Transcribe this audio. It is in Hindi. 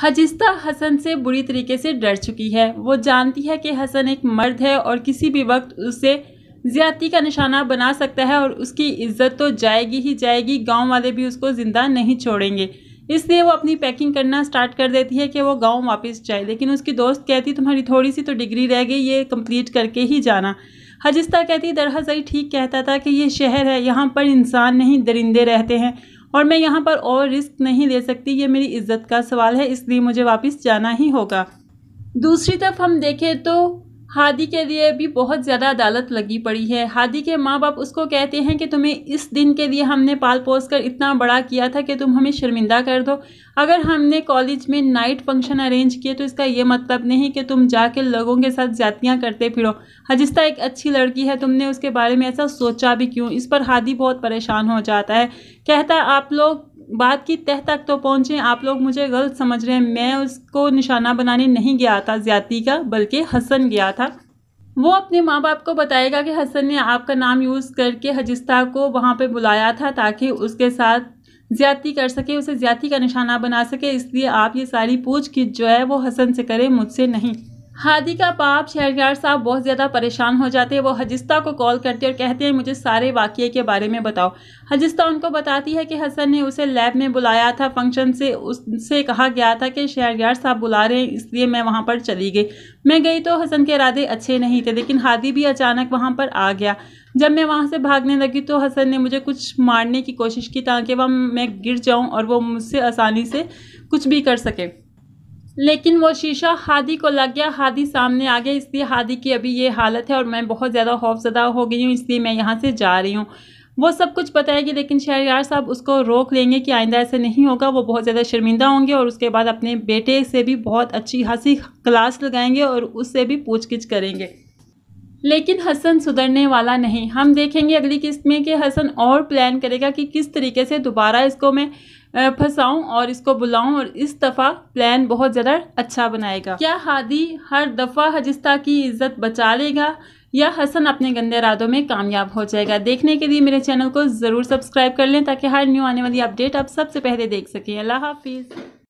हजिस्ता हसन से बुरी तरीके से डर चुकी है वो जानती है कि हसन एक मर्द है और किसी भी वक्त उसे ज्यादती का निशाना बना सकता है और उसकी इज्जत तो जाएगी ही जाएगी गांव वाले भी उसको ज़िंदा नहीं छोड़ेंगे इसलिए वो अपनी पैकिंग करना स्टार्ट कर देती है कि वो गांव वापस जाए लेकिन उसकी दोस्त कहती तुम्हारी थोड़ी सी तो डिग्री रह गई ये कंप्लीट करके ही जाना हजिस्ता कहती दरअसल ठीक कहता था कि ये शहर है यहाँ पर इंसान नहीं दरिंदे रहते हैं और मैं यहाँ पर और रिस्क नहीं ले सकती ये मेरी इज्जत का सवाल है इसलिए मुझे वापस जाना ही होगा दूसरी तरफ हम देखें तो हादी के लिए भी बहुत ज़्यादा अदालत लगी पड़ी है हादी के माँ बाप उसको कहते हैं कि तुम्हें इस दिन के लिए हमने पाल पोस कर इतना बड़ा किया था कि तुम हमें शर्मिंदा कर दो अगर हमने कॉलेज में नाइट फंक्शन अरेंज किए तो इसका ये मतलब नहीं कि तुम जाके लोगों के साथ ज़्यादतियाँ करते फिरो हजिस्ता एक अच्छी लड़की है तुमने उसके बारे में ऐसा सोचा भी क्यों इस पर हादी बहुत परेशान हो जाता है कहता आप लोग बात की तह तक तो पहुँचें आप लोग मुझे गलत समझ रहे हैं मैं उसको निशाना बनाने नहीं गया था ज्यादा का बल्कि हसन गया था वो अपने माँ बाप को बताएगा कि हसन ने आपका नाम यूज़ करके हजिस्ता को वहाँ पे बुलाया था ताकि उसके साथ ज़्यादती कर सके उसे ज़्यादती का निशाना बना सके इसलिए आप ये सारी पूछ कि जो है वो हसन से करें मुझसे नहीं हादी का पाप शहरगार साहब बहुत ज़्यादा परेशान हो जाते हैं वो हजिस्ता को कॉल करते और कहते हैं मुझे सारे वाक़े के बारे में बताओ हजिस्ता उनको बताती है कि हसन ने उसे लैब में बुलाया था फंक्शन से उससे कहा गया था कि शहरगार साहब बुला रहे हैं इसलिए मैं वहाँ पर चली गई मैं गई तो हसन के इरादे अच्छे नहीं थे लेकिन हादी भी अचानक वहाँ पर आ गया जब मैं वहाँ से भागने लगी तो हसन ने मुझे कुछ मारने की कोशिश की ताकि वह मैं गिर जाऊँ और वो मुझसे आसानी से कुछ भी कर सके लेकिन वो शीशा हादी को लग गया हादी सामने आ गया इसलिए हादी की अभी ये हालत है और मैं बहुत ज़्यादा खौफजदा हो गई हूँ इसलिए मैं यहाँ से जा रही हूँ वो सब कुछ बताएगी लेकिन शहरियार साहब उसको रोक लेंगे कि आइंदा ऐसे नहीं होगा वो बहुत ज़्यादा शर्मिंदा होंगे और उसके बाद अपने बेटे से भी बहुत अच्छी हंसी क्लास लगाएंगे और उससे भी पूछ गिछ करेंगे लेकिन हसन सुधरने वाला नहीं हम देखेंगे अगली किस्त में कि हसन और प्लान करेगा कि किस तरीके से दोबारा इसको मैं फंसाऊँ और इसको बुलाऊँ और इस दफ़ा प्लान बहुत ज़्यादा अच्छा बनाएगा क्या हादी हर दफ़ा हजिस्ता की इज्जत बचा लेगा या हसन अपने गंदे इरादों में कामयाब हो जाएगा देखने के लिए मेरे चैनल को ज़रूर सब्सक्राइब कर लें ताकि हर न्यू आने वाली अपडेट आप सबसे पहले देख सकें अल्लाह हाफिज़